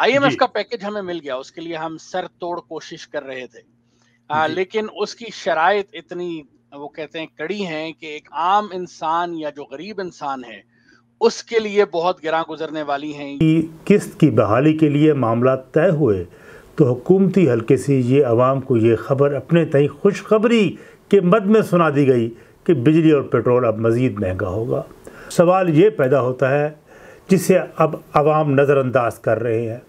IMF का package हमें मिल गया उसके लिए हम सर तोड़ कोशिश कर रहे थे आ, लेकिन उसकी शराय इतनी वो कहते हैं कड़ी हैं कि एक आम इंसान या जो गरीब इंसान है उसके लिए बहुत गिरा गुजरने वाली हैं किस्त की बहाली के लिए मामला तय हुए तो हुकूमती हल्के से ये आवाम को ये खबर अपने तय खुशखबरी के मद में सुना दी गई कि बिजली और पेट्रोल अब मज़ीद महंगा होगा सवाल ये पैदा होता है जिसे अब आवाम नज़रअंदाज कर रहे हैं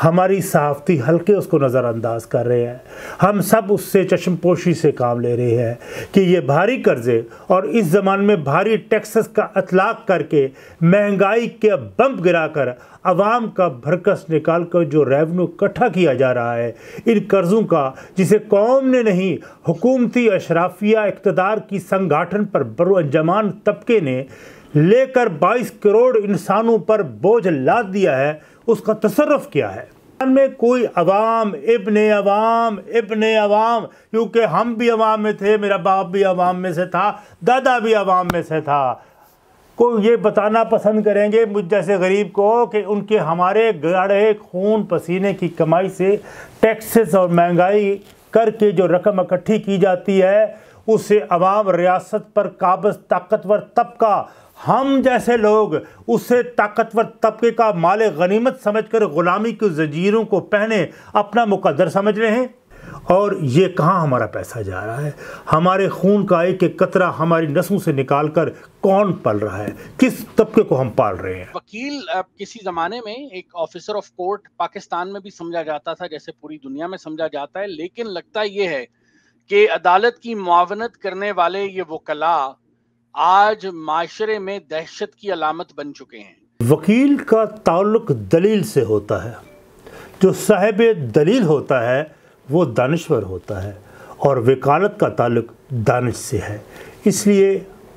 हमारी सहाफती हल्के उसको नज़रअंदाज कर रहे हैं हम सब उससे चश्मपोशी से काम ले रहे हैं कि ये भारी कर्ज़े और इस जमान में भारी टैक्सेस का अतलाक करके महंगाई के बम्प गिरा कर आवाम का भरकस निकाल कर जो रेवन्यू इकट्ठा किया जा रहा है इन कर्ज़ों का जिसे कौम ने नहीं हुकूमती अशराफिया इकतदार की संगठन पर बरजमान तबके ने लेकर 22 करोड़ इंसानों पर बोझ लाद दिया है उसका तसरफ क्या है में कोई अवाम इबन अवाम इबन अवाम क्योंकि हम भी अवाम में थे मेरा बाप भी अवाम में से था दादा भी अवाम में से था को ये बताना पसंद करेंगे मुझ जैसे गरीब को कि उनके हमारे गाढ़े खून पसीने की कमाई से टैक्सेस और महंगाई करके जो रकम इकट्ठी की जाती है उससे अवाम रियासत पर काबज ताकतवर तबका हम जैसे लोग उसे ताकतवर तबके का माल गनीमत समझकर ग़ुलामी की जजीरों को पहने अपना मुकदर समझ रहे हैं और ये कहाँ हमारा पैसा जा रहा है हमारे खून का एक एक कतरा हमारी नसों से निकाल कर कौन पल रहा है किस तबके को हम पाल रहे हैं वकील किसी ज़माने में एक ऑफिसर ऑफ कोर्ट पाकिस्तान में भी समझा जाता था जैसे पूरी दुनिया में समझा जाता है लेकिन लगता ये है कि अदालत की मुआवनत करने वाले ये वकला आज माशरे में दहशत की अलामत बन चुके हैं वकील का ताल्लुक दलील से होता है जो साहेब दलील होता है वो दानश्वर होता है और वकालत का ताल्लुक दानश से है इसलिए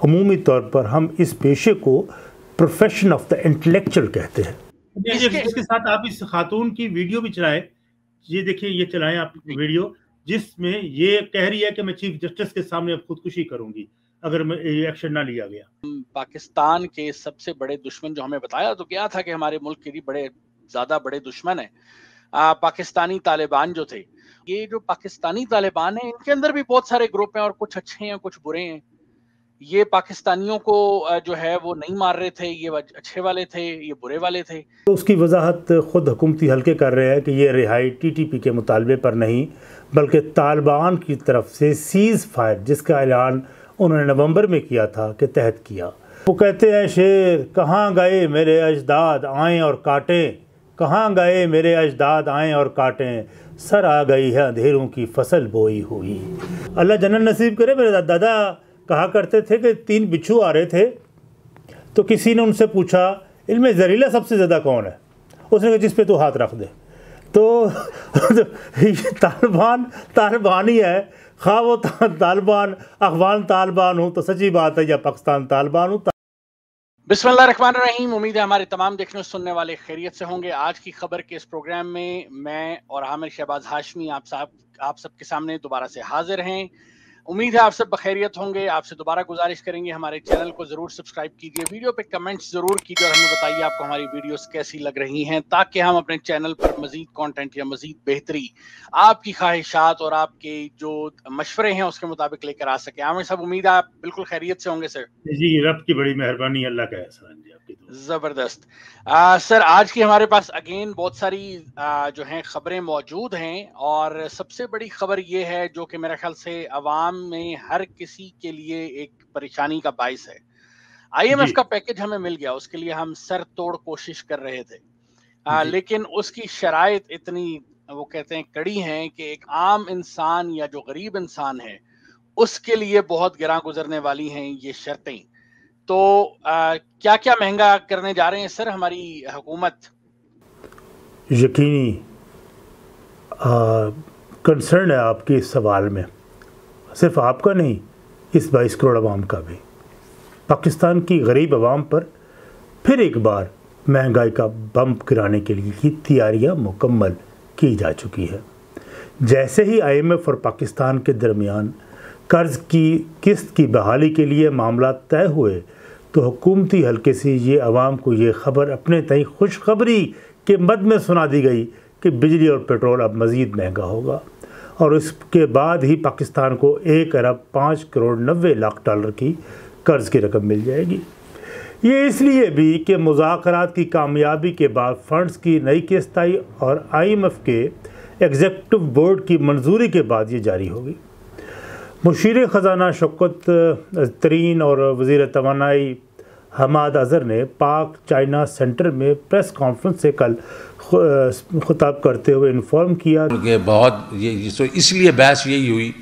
अमूमी तौर पर हम इस पेशे को प्रोफेशन ऑफ द इंटेलेक्चुअल कहते हैं इसके साथ आप इस खातून की वीडियो भी चलाएं ये देखिए ये चलाएं आप वीडियो जिसमें ये कह रही है कि मैं चीफ जस्टिस के सामने अब खुदकुशी करूंगी अगर एक्शन ना लिया गया पाकिस्तान के सबसे बड़े दुश्मन जो हमें बताया तो क्या था कि हमारे मुल्क के लिए बड़े ज्यादा बड़े दुश्मन है आ, पाकिस्तानी तालिबान जो थे ये जो पाकिस्तानी तालिबान है इनके अंदर भी बहुत सारे ग्रुप हैं और कुछ अच्छे हैं कुछ बुरे हैं ये पाकिस्तानियों को जो है वो नहीं मार रहे थे ये अच्छे वाले थे ये बुरे वाले थे तो उसकी वजाहत खुद हुकूमती हल्के कर रहे हैं कि ये रिहाई टीटीपी के मुतालबे पर नहीं बल्कि तालिबान की तरफ से सीज़ फायर जिसका ऐलान उन्होंने नवंबर में किया था के तहत किया वो कहते हैं शेर कहाँ गए मेरे अजदाद आए और काटें कहाँ गए मेरे अजदाद आए और काटें सर आ गई है अंधेरों की फसल बोई हुई अल्लाह जन्नत नसीब करे मेरे दादा कहा करते थे कि तीन बिच्छू आ रहे थे तो किसी ने उनसे पूछा इनमें जहरीला सबसे ज़्यादा कौन है उसने कहा जिस पे तू हाथ रख दे तो तालिबान तालिबान ही है खा वो तालिबान अफगान तालिबान हूँ तो सच्ची बात है या पाकिस्तान तालिबान हूँ बिस्मिल्लाहमान रहीम उम्मीद है हमारे तमाम देखने सुनने वाले खैरियत से होंगे आज की खबर के इस प्रोग्राम में मैं और आमिर शहबाज हाशमी आप साहब आप सबके सामने दोबारा से हाजिर हैं उम्मीद है आप सब बखैरियत होंगे आपसे दोबारा गुजारिश करेंगे हमारे चैनल को जरूर सब्सक्राइब कीजिए वीडियो पे कमेंट्स जरूर कीजिए और हमें बताइए आपको हमारी वीडियोस कैसी लग रही हैं ताकि हम अपने चैनल पर मजीद कंटेंट या मजीद बेहतरी आपकी ख्वाहिशात और आपके जो मशवरे हैं उसके मुताबिक लेकर आ सके हमें सब उम्मीद है आप बिल्कुल खैरियत से होंगे सर जी रब की बड़ी मेहरबानी अल्लाह का जबरदस्त सर आज की हमारे पास अगेन बहुत सारी आ, जो है खबरें मौजूद हैं और सबसे बड़ी खबर ये है जो कि मेरे ख्याल से आवाम इस्लाम में हर किसी के लिए एक परेशानी का बायस है आईएमएफ का पैकेज हमें मिल गया उसके लिए हम सर तोड़ कोशिश कर रहे थे आ, लेकिन उसकी शराय इतनी वो कहते हैं कड़ी है कि एक आम इंसान या जो गरीब इंसान है उसके लिए बहुत गिरा गुजरने वाली हैं ये शर्तें तो आ, क्या क्या महंगा करने जा रहे हैं सर हमारी हुकूमत यकीनी कंसर्न है आपके इस सवाल में सिर्फ आपका नहीं इस बाईस करोड़ आवाम का भी पाकिस्तान की गरीब आवाम पर फिर एक बार महंगाई का बम्प गिराने के लिए की तैयारियां मुकम्मल की जा चुकी है जैसे ही आईएमएफ और पाकिस्तान के दरमियान कर्ज की किस्त की बहाली के लिए मामला तय हुए तो हुकूमती हल्के से ये आवाम को ये खबर अपने तई खुशखबरी के मद में सुना दी गई कि बिजली और पेट्रोल अब मज़ीद महंगा होगा और उसके बाद ही पाकिस्तान को एक अरब पाँच करोड़ नबे लाख डॉलर की कर्ज़ की रकम मिल जाएगी ये इसलिए भी कि मुजाकर की कामयाबी के बाद फ़ंड्स की नई किस्त आई और आईएमएफ के एग्जेक्टिव बोर्ड की मंजूरी के बाद ये जारी होगी मुशीर ख़जाना शौकत तरीन और वजीर तोानाई हमाद अजहर ने पाक चाइना सेंटर में प्रेस कॉन्फ्रेंस से कल खिताब करते हुए इन्फॉर्म किया उनके बहुत ये सो इसलिए बहस यही हुई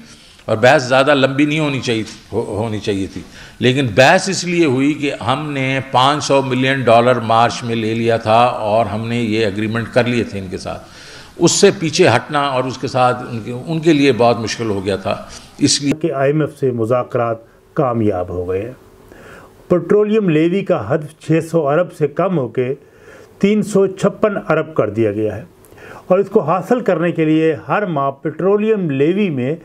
और बहस ज़्यादा लंबी नहीं होनी चाहिए हो, होनी चाहिए थी लेकिन बहस इसलिए हुई कि हमने 500 मिलियन डॉलर मार्च में ले लिया था और हमने ये एग्रीमेंट कर लिए थे इनके साथ उससे पीछे हटना और उसके साथ उनके उनके लिए बहुत मुश्किल हो गया था इसलिए कि आईएमएफ से मुजाकर कामयाब हो गए पेट्रोलियम लेवी का हद 600 अरब से कम होकर तीन अरब कर दिया गया है और इसको हासिल करने के लिए हर माह पेट्रोलियम लेवी में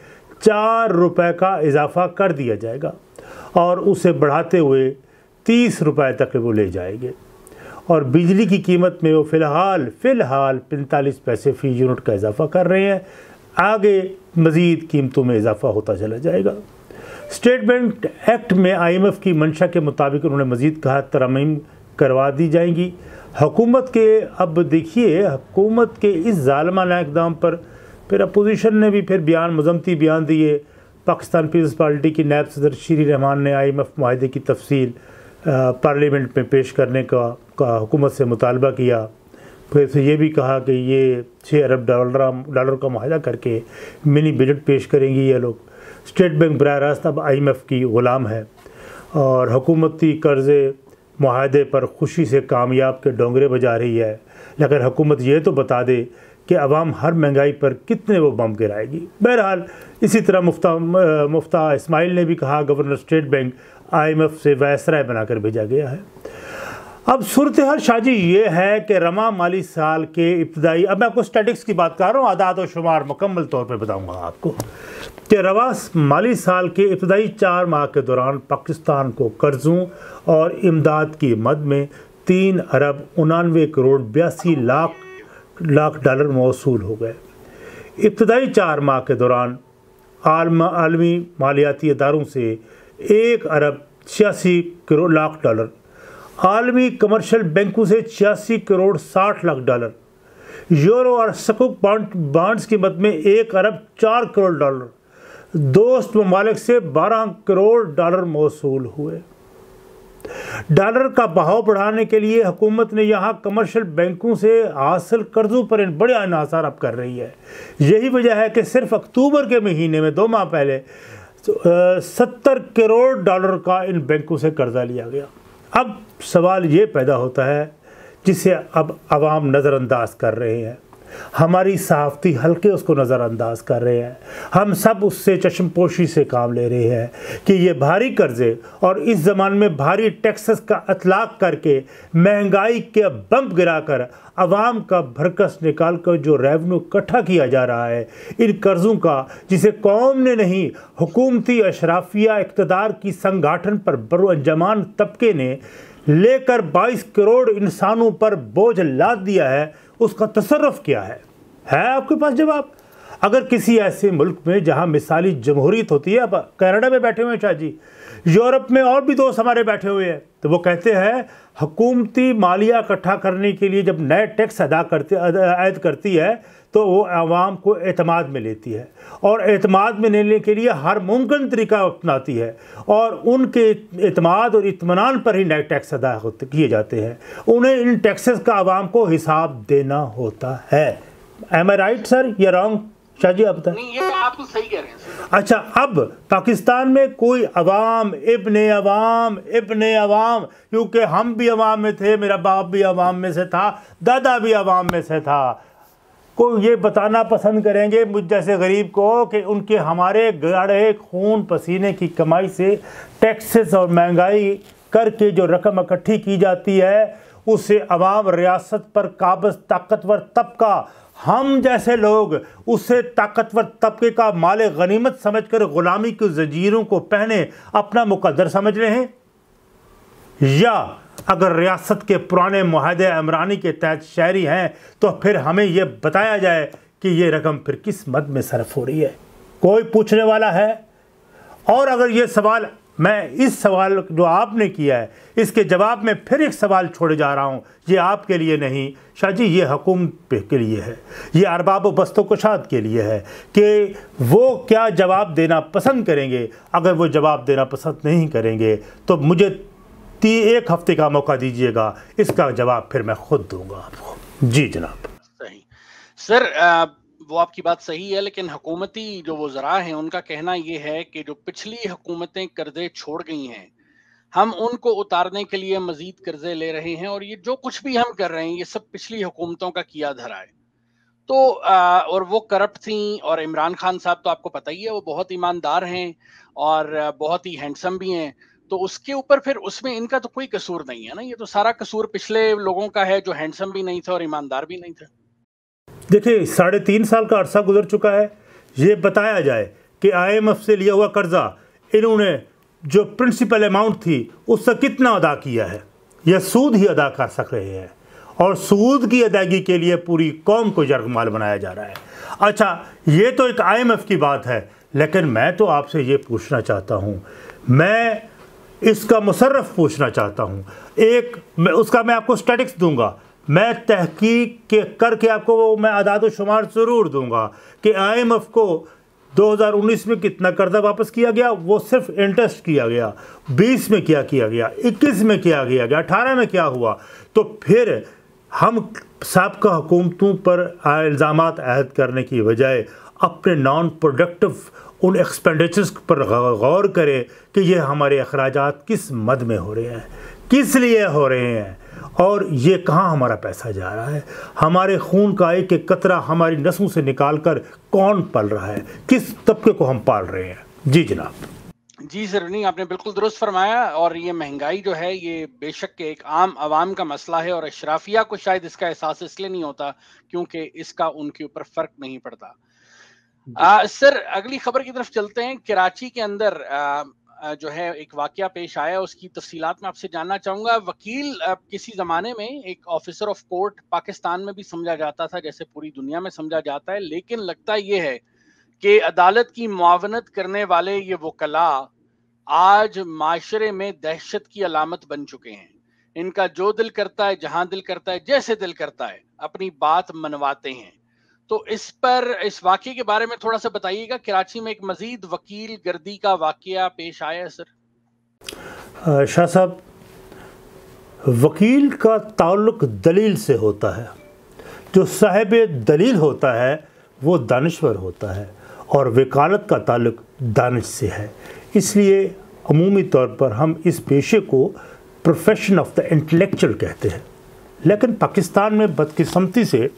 चार रुपए का इजाफा कर दिया जाएगा और उसे बढ़ाते हुए तीस रुपए तक वो ले जाएंगे और बिजली की कीमत में वो फ़िलहाल फ़िलहाल पैंतालीस पैसे फ़ी यूनिट का इजाफा कर रहे हैं आगे मज़ीद कीमतों में इजाफा होता चला जाएगा स्टेट बैंक एक्ट में आईएमएफ की मंशा के मुताबिक उन्होंने मजीद कहा तरमीम करवा दी जाएंगी हकूमत के अब देखिए हुकूमत के इस ालमाना इकदाम पर फिर अपोजिशन ने भी फिर बयान मजमती बयान दिए पाकिस्तान पीपल्स पार्टी की नायब सदर श्री रहमान ने आई एम एफ माहे की तफसील पार्लियामेंट में पेश करने का का हुकूमत से मुतालबा किया फिर से ये भी कहा कि ये छः अरब डॉलर डॉलर का माहा करके मिनी बजट पेश करेंगी ये लोग स्टेट बैंक बर रास्त अब आई एम एफ़ की ग़ुलाम है और हकूमती कर्ज़े माहदे पर खुशी से कामयाब के डोंगरे बजा रही है लेकिन हुकूमत ये तो बता दे कि अवाम हर महंगाई पर कितने वो बम गिराएगी बहरहाल इसी तरह मुफ्ता मुफ्ता इसमाइल ने भी कहा governor state bank I M F से वायसराय बनाकर भेजा गया है अब सूरत हाल शाजी ये है कि रमा माली साल के इब्तदाई अब मैं आपको स्टैटिक्स की बात कर रहा हूँ आदात और शुमार मुकम्मल तौर पर बताऊँगा आपको कि रवा माली साल के इब्तदाई चार माह के दौरान पाकिस्तान को कर्ज़ों और इमदाद की मद में तीन अरब उनानवे करोड़ बयासी लाख लाख डॉलर मौसू हो गए इब्तदाई चार माह के दौरान आलमी मालियाती इदारों से एक अरब छियासी करोड़ लाख डॉलर आलमी कमर्शियल बैंकों से छियासी करोड़ साठ लाख डॉलर यूरो और सकुक बॉन्ड बॉन्ड्स की मद में एक अरब चार करोड़ डॉलर दोस्त ममालिक से बारह करोड़ डॉलर मौसू हुए डॉलर का बहाव बढ़ाने के लिए हुकूमत ने यहाँ कमर्शियल बैंकों से हासिल कर्जों पर इन बड़े अनासार अब कर रही है यही वजह है कि सिर्फ अक्टूबर के महीने में दो माह पहले सत्तर करोड़ डॉलर का इन बैंकों से कर्जा लिया गया अब सवाल ये पैदा होता है जिसे अब आवाम नज़रअंदाज कर रहे हैं हमारी सहाफती हल्के उसको नज़रअंदाज कर रहे हैं हम सब उससे चश्मपोशी से काम ले रहे हैं कि ये भारी कर्ज़े और इस ज़माने में भारी टैक्सेस का अतलाक करके महंगाई के बम्प गिरा कर आवाम का भरकस निकाल कर जो रेवन्यू इकट्ठा किया जा रहा है इन कर्ज़ों का जिसे कौम ने नहीं हुकूमती अशराफिया इकतदार की संगठन पर बरजमान तबके ने लेकर 22 करोड़ इंसानों पर बोझ लाद दिया है उसका तसरफ क्या है है आपके पास जवाब अगर किसी ऐसे मुल्क में जहां मिसाली जमहूरीत होती है आप कनाडा में बैठे हुए शाह जी यूरोप में और भी दोस्त हमारे बैठे हुए हैं तो वो कहते हैं हकूमती मालिया इकट्ठा करने के लिए जब नए टैक्स अदा करते आयद करती है तो वो आवाम को अतमाद में लेती है और अतमाद में लेने के लिए हर मुमकिन तरीका अपनाती है और उनके अतमाद और इतमान पर ही नए टैक्स अदा होते किए जाते हैं उन्हें इन टैक्सेस का आवाम को हिसाब देना होता है एम आई राइट सर या रॉन्ग शाहजी आप नहीं ये आप तो सही कह रहे हैं अच्छा अब पाकिस्तान में कोई अवाम इबन अवाम इबन अवाम क्योंकि हम भी अवाम में थे मेरा बाप भी अवाम में से था दादा भी अवाम में से था को ये बताना पसंद करेंगे मुझ जैसे गरीब को कि उनके हमारे गाढ़े खून पसीने की कमाई से टैक्सेस और महंगाई करके जो रकम इकट्ठी की जाती है उससे अवाम रियासत पर काबज ताकतवर तबका हम जैसे लोग उसे ताकतवर तबके का माल गनीमत समझकर ग़ुलामी की जंजीरों को पहने अपना मुकदर समझ रहे हैं या अगर रियासत के पुराने माहदे अमरानी के तहत शहरी हैं तो फिर हमें यह बताया जाए कि यह रकम फिर किस मद में सरफ हो रही है कोई पूछने वाला है और अगर ये सवाल मैं इस सवाल जो आपने किया है इसके जवाब में फिर एक सवाल छोड़ जा रहा हूँ ये आपके लिए नहीं शाह जी ये हुकूमत के लिए है ये अरबाब बस्तोकशात के लिए है कि वो क्या जवाब देना पसंद करेंगे अगर वो जवाब देना पसंद नहीं करेंगे तो मुझे ती एक हफ्ते का मौका दीजिएगा इसका जवाब फिर मैं खुद दूंगा आपको जी जनाब सही सर आ... वो आपकी बात सही है लेकिन हकूमती जो वजरा हैं उनका कहना ये है कि जो पिछली हुकूमतें कर्जे छोड़ गई हैं हम उनको उतारने के लिए मजीद कर्जे ले रहे हैं और ये जो कुछ भी हम कर रहे हैं ये सब पिछली हुकूमतों का किया धरा है तो आ, और वो करप्ट थी और इमरान खान साहब तो आपको पता ही है वो बहुत ईमानदार हैं और बहुत ही हैंडसम भी हैं तो उसके ऊपर फिर उसमें इनका तो कोई कसूर नहीं है ना ये तो सारा कसूर पिछले लोगों का है जो हैंडसम भी नहीं था और ईमानदार भी नहीं था देखिए साढ़े तीन साल का अरसा गुजर चुका है ये बताया जाए कि आईएमएफ से लिया हुआ कर्ज़ा इन्होंने जो प्रिंसिपल अमाउंट थी उससे कितना अदा किया है यह सूद ही अदा कर सक रहे हैं और सूद की अदायगी के लिए पूरी कौम को जरगमाल बनाया जा रहा है अच्छा ये तो एक आईएमएफ की बात है लेकिन मैं तो आपसे ये पूछना चाहता हूँ मैं इसका मुशर्रफ पूछना चाहता हूँ एक मैं उसका मैं आपको स्टेटिक्स दूंगा मैं तहकीक के करके आपको वो मैं अदाद शुमार ज़रूर दूंगा कि आई एम एफ को 2019 में कितना कर्जा वापस किया गया वो सिर्फ इंटरेस्ट किया गया 20 में क्या किया गया 21 में क्या किया गया 18 में क्या हुआ तो फिर हम सबका हुकूमतों पर इल्ज़ाम आहद करने की बजाय अपने नॉन प्रोडक्टिव उन एक्सपेंडिचर्स पर गौर करें कि ये हमारे अखराज किस मद में हो रहे हैं किस लिए हो रहे हैं और ये कहाँ हमारा पैसा जा रहा है हमारे खून का एक एक कतरा हमारी नसों से निकाल कर कौन पल रहा है किस तबके को हम पाल रहे हैं जी जनाब जी सर नहीं आपने बिल्कुल दुरुस्त फरमाया और ये महंगाई जो है ये बेशक के एक आम आवाम का मसला है और अशराफिया को शायद इसका एहसास इसलिए नहीं होता क्योंकि इसका उनके ऊपर फर्क नहीं पड़ता आ, सर अगली खबर की तरफ चलते हैं कराची के अंदर आ, जो है एक वाक्य पेश आया उसकी तफसीत में आपसे जानना चाहूंगा वकील किसी ज़माने में एक ऑफिसर ऑफ कोर्ट पाकिस्तान में भी समझा जाता था जैसे पूरी दुनिया में समझा जाता है लेकिन लगता ये है कि अदालत की मुआवनत करने वाले ये वकला आज माशरे में दहशत की अलामत बन चुके हैं इनका जो दिल करता है जहां दिल करता है जैसे दिल करता है अपनी बात मनवाते हैं तो इस पर इस वाक्य के बारे में थोड़ा सा बताइएगा कराची में एक मजीद वकील गर्दी का वाक्य पेश आया सर शाह साहब वकील का ताल्लुक दलील से होता है जो साहेब दलील होता है वो दानश्वर होता है और वकालत का ताल्लुक दानश से है इसलिए अमूमी तौर पर हम इस पेशे को प्रोफेशन ऑफ द इंटेलेक्चुअल कहते हैं लेकिन पाकिस्तान में बदकिस्मती से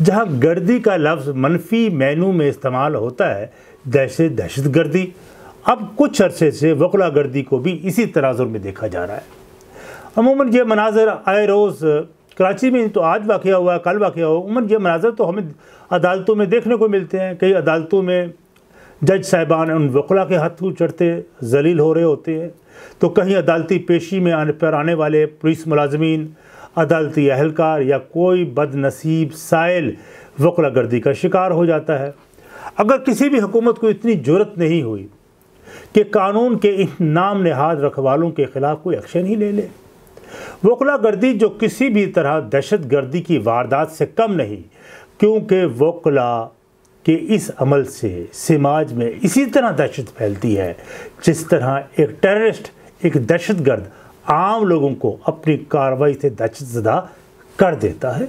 जहाँ गर्दी का लफ्ज़ मनफी मेनू में इस्तेमाल होता है जैसे दहशत गर्दी अब कुछ अरसे से वकला गर्दी को भी इसी तनाजुर में देखा जा रहा है अमूमन ये मनाजर आए रोज़ कराची में तो आज वाक़ हुआ कल वाक़ हुआ उमूमन ये मनाजर तो हमें अदालतों में देखने को मिलते हैं कई अदालतों में जज साहिबान उन वकला के हाथ चढ़ते जलील हो रहे होते हैं तो कहीं अदालती पेशी में आने पर आने वाले पुलिस मुलाजमीन अदालती अहलकार या कोई बदनसीब साइल वकला गर्दी का शिकार हो जाता है अगर किसी भी हुकूमत को इतनी जरूरत नहीं हुई कि कानून के इन नाम नहाद रखवालों के ख़िलाफ़ कोई एक्शन ही ले ले वकला गर्दी जो किसी भी तरह दहशत गर्दी की वारदात से कम नहीं क्योंकि वकला के इस अमल से समाज में इसी तरह दहशत फैलती है जिस तरह एक टेररिस्ट एक दहशत गर्द आम लोगों को अपनी कार्रवाई से दहशतजदा कर देता है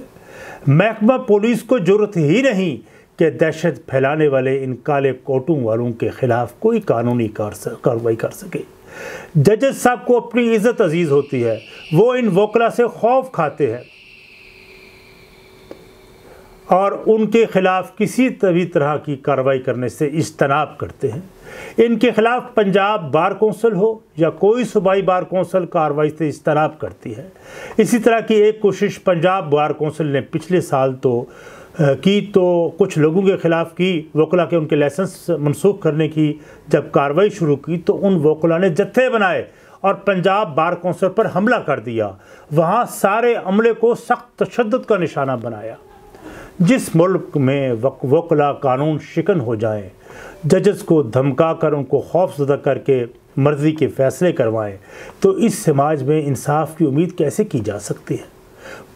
महकमा पुलिस को जरूरत ही नहीं कि दहशत फैलाने वाले इन काले कोटों वालों के ख़िलाफ़ कोई कानूनी कार्रवाई कर सके जजेस साहब को अपनी इज्जत अजीज़ होती है वो इन वकला से खौफ खाते हैं और उनके ख़िलाफ़ किसी तभी तरह की कार्रवाई करने से इज्तनाब करते हैं इनके खिलाफ पंजाब बार कौंसिल हो या कोई सूबाई बार कौंसिल कार्रवाई से इजतनाब करती है इसी तरह की एक कोशिश पंजाब बार कौंसिल ने पिछले साल तो की तो कुछ लोगों के ख़िलाफ़ की वकला के उनके लाइसेंस मनसूख करने की जब कार्रवाई शुरू की तो उन वकला ने जत्थे बनाए और पंजाब बार कौंसिल पर हमला कर दिया वहाँ सारे अमले को सख्त तशद का निशाना बनाया जिस मुल्क में वकला कानून शिकन हो जाए जजस को धमका कर उनको जदा करके मर्जी के फैसले करवाएं तो इस समाज में इंसाफ की उम्मीद कैसे की जा सकती है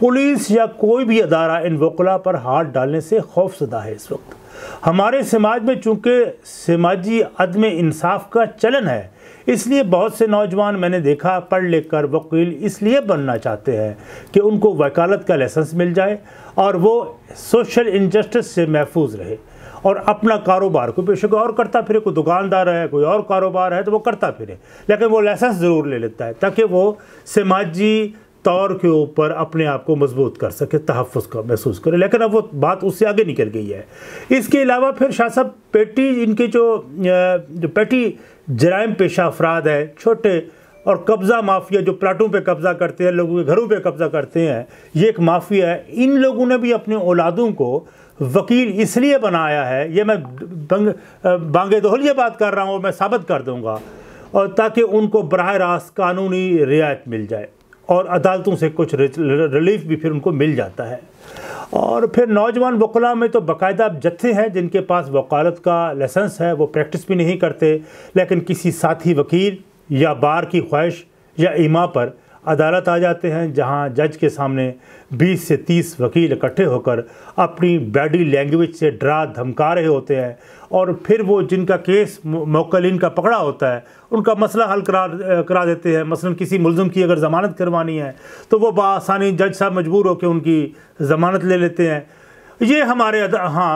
पुलिस या कोई भी अदारा इन वकला पर हाथ डालने से खौफजदा है इस वक्त हमारे समाज में चूंकि समाजी अदम इंसाफ का चलन है इसलिए बहुत से नौजवान मैंने देखा पढ़ लिख कर वकील इसलिए बनना चाहते हैं कि उनको वकालत का लाइसेंस मिल जाए और वो सोशल इनजस्टिस से महफूज रहे और अपना कारोबार कोई पेशे को और करता फिरे कोई दुकानदार है कोई और कारोबार है तो वो करता फिरे लेकिन वो लाइसेंस ज़रूर ले लेता है ताकि वो समाजी तौर के ऊपर अपने आप को मजबूत कर सके तहफ़ का महसूस करे लेकिन अब वो बात उससे आगे निकल गई है इसके अलावा फिर शाह साहब पेटी इनके जो जो पेटी जराइम पेशा अफराद हैं छोटे और कब्ज़ा माफिया जो प्लाटों पे कब्ज़ा करते हैं लोगों के घरों पे कब्ज़ा करते हैं ये एक माफिया है इन लोगों ने भी अपने औलादों को वकील इसलिए बनाया है ये मैं बंग बांगे दोहलिए बात कर रहा हूँ और मैं साबित कर दूँगा और ताकि उनको बरह रास्त कानूनी रियायत मिल जाए और अदालतों से कुछ रिलीफ भी फिर उनको मिल जाता है और फिर नौजवान वकला में तो बाकायदा जत्थे हैं जिनके पास वकालत का लाइसेंस है वो प्रैक्टिस भी नहीं करते लेकिन किसी साथी वकील या बार की ख्वाहिश या इमा पर अदालत आ जाते हैं जहां जज के सामने 20 से 30 वकील इकट्ठे होकर अपनी बॉडी लैंग्वेज से डरा धमका रहे होते हैं और फिर वो जिनका केस मोकलिन का पकड़ा होता है उनका मसला हल करा करा देते हैं मसलन किसी मुलज़म की अगर ज़मानत करवानी है तो वो बसानी जज साहब मजबूर होकर उनकी ज़मानत ले लेते हैं ये हमारे हाँ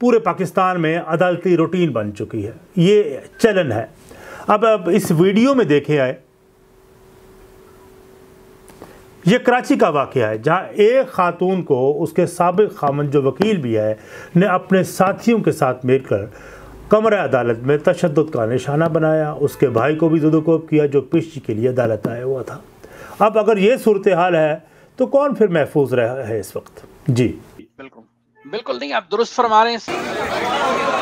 पूरे पाकिस्तान में अदालती रूटीन बन चुकी है ये चलन है अब अब इस वीडियो में देखे आए ये कराची का वाक़ है जहाँ एक ख़ातून को उसके सबक खामन जो वकील भी है ने अपने साथियों के साथ मिलकर कमर अदालत में तशद का निशाना बनाया उसके भाई को भी जदोकोब किया जो पेशी के लिए अदालत आया हुआ था अब अगर ये सूरत हाल है तो कौन फिर महफूज रहा है इस वक्त जी बिल्कुल बिल्कुल नहीं आप दुरुस्त फरमा रहे हैं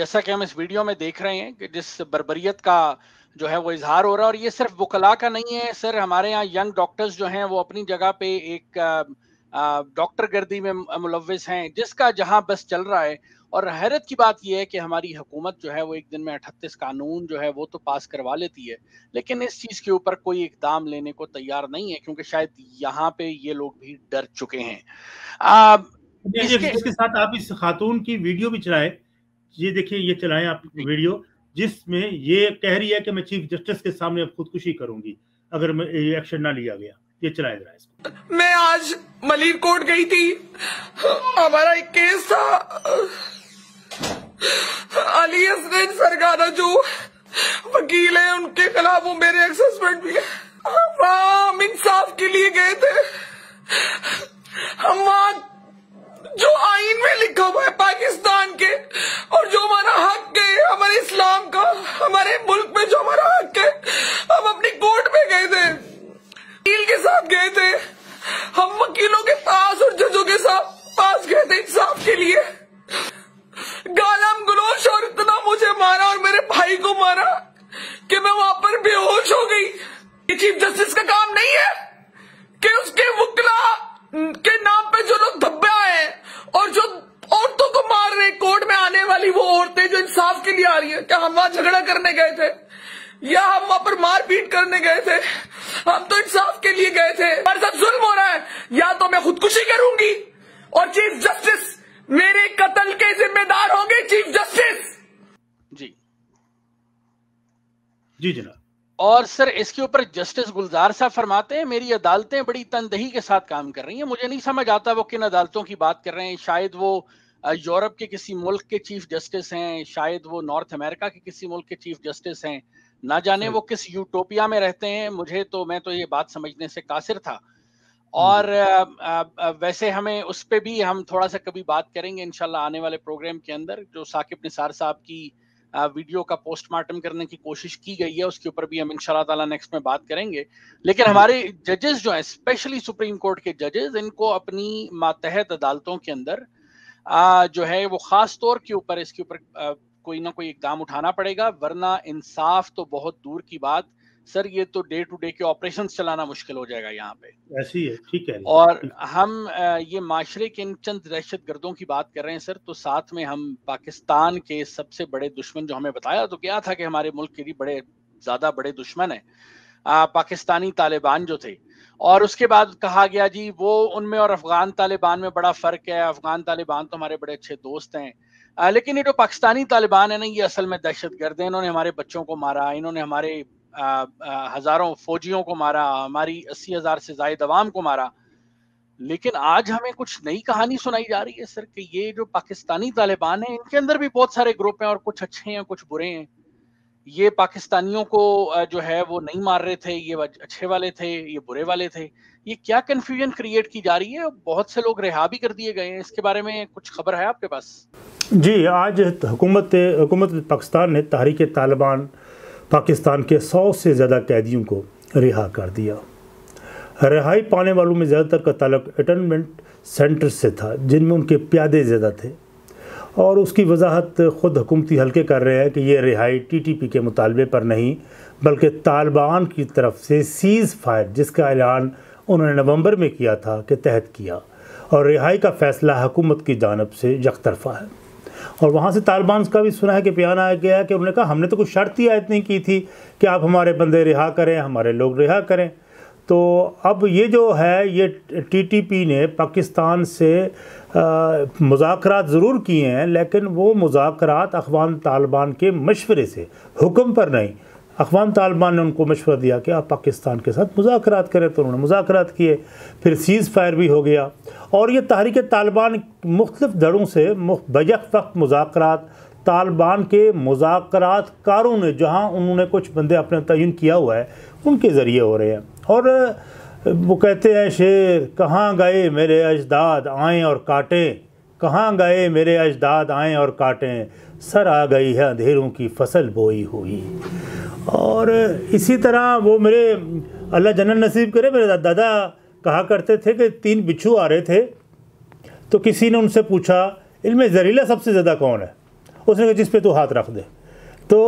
जैसा कि हम इस वीडियो में देख रहे हैं कि जिस बरबरीत का जो है वो इजहार हो रहा है और ये सिर्फ वकला का नहीं है सर हमारे यहाँ यंग डॉक्टर्स जो हैं वो अपनी जगह पे एक डॉक्टर गर्दी में मुलविस हैं जिसका जहाँ बस चल रहा है और हैरत की बात यह है कि हमारी हुकूमत जो है वो एक दिन में अठतीस कानून जो है वो तो पास करवा लेती है लेकिन इस चीज़ के ऊपर कोई इकदाम लेने को तैयार नहीं है क्योंकि शायद यहाँ पे ये लोग भी डर चुके हैं आ, इसके, इसके साथ आप इस खातून की वीडियो भी चलाए ये देखिए ये चलाएं आप वीडियो जिसमें ये कह रही है कि मैं चीफ जस्टिस के सामने अब खुदकुशी करूंगी अगर एक्शन ना लिया गया ये चलाया जरा इसको मैं आज मलिर कोर्ट गई थी हमारा एक केस था अली असगंज सरगाना जो वकील है उनके खिलाफ वो मेरे एक्स हस्बैंड भी है हम इंसाफ के लिए गए थे हम वहां जो आइन में लिखा हुआ है पाकिस्तान के और जो हमारा हक है हमारे इस्लाम का हमारे मुल्क में जो हमारा हक है हम अपनी कोर्ट में गए थे वकील के साथ गए थे हम वकीलों के पास और जजों के साथ पास गए थे इंसाफ के लिए गालम गुलोश और इतना मुझे मारा और मेरे भाई को मारा कि मैं वहां पर बेहोश हो गई ये चीफ जस्टिस का काम नहीं है आइडिया आ रही है क्या हम वहां झगड़ा करने गए थे या हम वहां पर मारपीट करने गए थे हम तो इंसाफ के लिए गए थे पर सब जुल्म हो रहा है या तो मैं खुदकुशी करूंगी और चीफ जस्टिस मेरे कत्ल के जिम्मेदार होंगे चीफ जस्टिस जी जी जनाब और सर इसके ऊपर जस्टिस गुलजार साहब फरमाते हैं मेरी अदालतें बड़ी तनदही के साथ काम कर रही हैं मुझे नहीं समझ आता वो किन अदालतों की बात कर रहे हैं शायद वो यूरोप के किसी मुल्क के चीफ जस्टिस हैं शायद वो नॉर्थ अमेरिका के किसी मुल्क के चीफ जस्टिस हैं ना जाने वो किस यूटोपिया में रहते हैं मुझे तो मैं तो ये बात समझने से कासिर था हम्म। और वैसे हमें उस पर भी हम थोड़ा सा कभी बात करेंगे इनशाला आने वाले प्रोग्राम के अंदर जो साकिब निसार साहब की वीडियो का पोस्टमार्टम करने की कोशिश की गई है उसके ऊपर भी हम ताला नेक्स्ट में बात करेंगे लेकिन हम्म। हमारे जजेस जो है स्पेशली सुप्रीम कोर्ट के जजेस इनको अपनी मातहत अदालतों के अंदर जो है वो ख़ास तौर के ऊपर इसके ऊपर कोई ना कोई इकदाम उठाना पड़ेगा वरना इंसाफ तो बहुत दूर की बात सर ये तो डे टू डे के ऑपरेशन चलाना मुश्किल हो जाएगा यहाँ पे ऐसी है ठीक है और हम ये माशरे के इन चंद दहशत गर्दों की बात कर रहे हैं सर तो साथ में हम पाकिस्तान के सबसे बड़े दुश्मन जो हमें बताया तो क्या था कि हमारे मुल्क के भी बड़े ज्यादा बड़े दुश्मन है आ, पाकिस्तानी तालिबान जो थे और उसके बाद कहा गया जी वो उनमें और अफगान तालिबान में बड़ा फ़र्क है अफगान तालिबान तो हमारे बड़े अच्छे दोस्त हैं लेकिन ये जो तो पाकिस्तानी तालिबान है ना ये असल में दहशत गर्द है इन्होंने हमारे बच्चों को मारा इन्होंने हमारे हज़ारों फौजियों को मारा हमारी अस्सी हज़ार से जायद अवाम को मारा लेकिन आज हमें कुछ नई कहानी सुनाई जा रही है सर कि ये जो पाकिस्तानी तालिबान है इनके अंदर भी बहुत सारे ग्रुप हैं और कुछ अच्छे हैं कुछ बुरे हैं ये पाकिस्तानियों को जो है वो नहीं मार रहे थे ये अच्छे वाले थे ये बुरे वाले थे ये क्या कन्फ्यूजन क्रिएट की जा रही है बहुत से लोग रिहा भी कर दिए गए हैं इसके बारे में कुछ खबर है आपके पास जी आज हुकूमत हुकूमत पाकिस्तान ने तहरीक तालिबान पाकिस्तान के सौ से ज़्यादा कैदियों को रिहा कर दिया रिहाई पाने वालों में ज़्यादातर का ताल्लुक अटेनमेंट सेंटर से था जिनमें उनके प्यादे ज़्यादा थे और उसकी वजाहत ख़ुद हकूमती हल्के कर रहे हैं कि ये रिहाई टी टी पी के मुतालबे पर नहीं बल्कि तालिबान की तरफ से सीज़ फायर जिसका ऐलान उन्होंने नवंबर में किया था के तहत किया और रिहाई का फ़ैसला हकूमत की जानब से यकतरफा है और वहाँ से तालिबान का भी सुना है कि बयान आया गया कि उन्होंने कहा हमने तो कुछ शर्त ही आयत नहीं की थी कि आप हमारे बंदे रिहा करें हमारे लोग रिहा करें तो अब ये जो है ये टी टी पी ने पाकिस्तान से मुजाकर ज़रूर किए हैं लेकिन वो मुजाकर अखवान तालिबान के मशवरे से हुक्म पर नहीं अखवान तालिबान ने उनको मशवरा दिया कि आप पाकिस्तान के साथ मुजाकर करें तो उन्होंने मुजाकर किए फिर सीज़ फायर भी हो गया और ये तहरीक तालिबान मुख्तफ धड़ों से बजक वक्त मुजाकर तालिबान के मुजाकर कारों ने जहाँ उन्होंने कुछ बंदे अपने तयन किया हुआ है उनके ज़रिए हो रहे हैं और वो कहते हैं शेर कहाँ गए मेरे अजदाद आएँ और काटें कहाँ गए मेरे अजदाद आएँ और काटें सर आ गई है अंधेरों की फसल बोई हुई और इसी तरह वो मेरे अल्लाह जन्न नसीब करे मेरे दादा कहा करते थे कि तीन बिच्छू आ रहे थे तो किसी ने उनसे पूछा इनमें जहरीला सबसे ज़्यादा कौन है उसने कहा जिस पे तू हाथ रख दे तो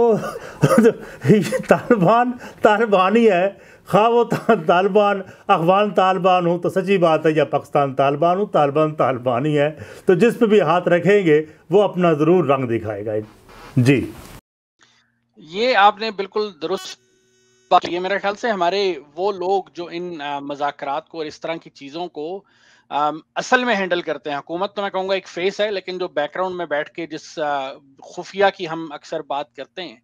तालिबान तालिबान ही है खा हाँ, वो तालिबान अफगान तालिबान हूँ तो सच्ची बात है या पाकिस्तान तालिबान हूँ तालिबान तालिबान ही है तो जिस पे भी हाथ रखेंगे वो अपना ज़रूर रंग दिखाएगा जी ये आपने बिल्कुल दुरुस्त ये मेरे ख्याल से हमारे वो लोग जो इन मजाकरात को और इस तरह की चीज़ों को Um, असल में हैंडल करते हैं हुकूमत तो मैं कहूँगा एक फेस है लेकिन जो बैकग्राउंड में बैठ के जिस uh, खुफिया की हम अक्सर बात करते हैं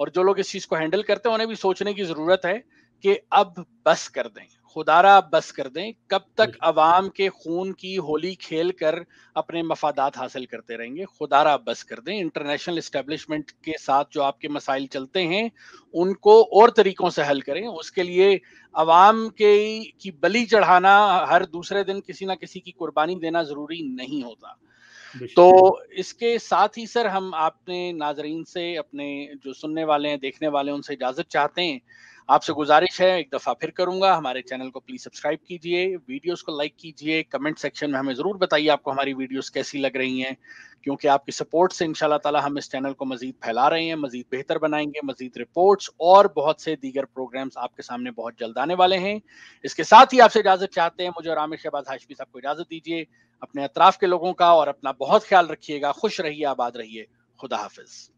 और जो लोग इस चीज़ को हैंडल करते हैं उन्हें भी सोचने की ज़रूरत है कि अब बस कर दें खुदारा बस कर दें कब तक अवाम के खून की होली खेल कर अपने मफादात हासिल करते रहेंगे खुदारा बस कर दें इंटरनेशनल इस्टेब्लिशमेंट के साथ जो आपके मसाइल चलते हैं उनको और तरीक़ों से हल करें उसके लिए अवाम के की बली चढ़ाना हर दूसरे दिन किसी ना किसी की कुर्बानी देना ज़रूरी नहीं होता तो इसके साथ ही सर हम आपने नाजरीन से अपने जो सुनने वाले हैं देखने वाले हैं उनसे इजाज़त चाहते हैं आपसे गुजारिश है एक दफ़ा फिर करूंगा हमारे चैनल को प्लीज़ सब्सक्राइब कीजिए वीडियोस को लाइक कीजिए कमेंट सेक्शन में हमें ज़रूर बताइए आपको हमारी वीडियोस कैसी लग रही हैं क्योंकि आपकी सपोर्ट से इन ताला हम इस चैनल को मज़ीद फैला रहे हैं मज़ीद बेहतर बनाएंगे मज़ीद रिपोर्ट्स और बहुत से दीगर प्रोग्राम्स आपके सामने बहुत जल्द आने वाले हैं इसके साथ ही आपसे इजाज़त चाहते हैं मुझे और शहबाज हाशमी साहब को इजाज़त दीजिए अपने अतराफ़ के लोगों का और अपना बहुत ख्याल रखिएगा खुश रहिए आबाद रहिए खुदा हाफिज़